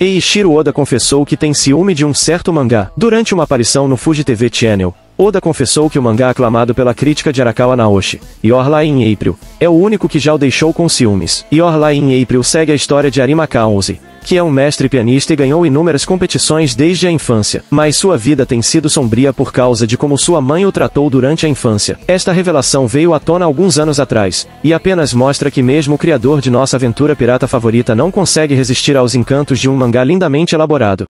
Eiichiro Oda confessou que tem ciúme de um certo mangá durante uma aparição no Fuji TV Channel. Oda confessou que o mangá aclamado pela crítica de Arakawa Naoshi, Your Lie in April, é o único que já o deixou com ciúmes. Your Lie in April segue a história de Arima Kaonzi, que é um mestre pianista e ganhou inúmeras competições desde a infância, mas sua vida tem sido sombria por causa de como sua mãe o tratou durante a infância. Esta revelação veio à tona alguns anos atrás, e apenas mostra que mesmo o criador de nossa aventura pirata favorita não consegue resistir aos encantos de um mangá lindamente elaborado.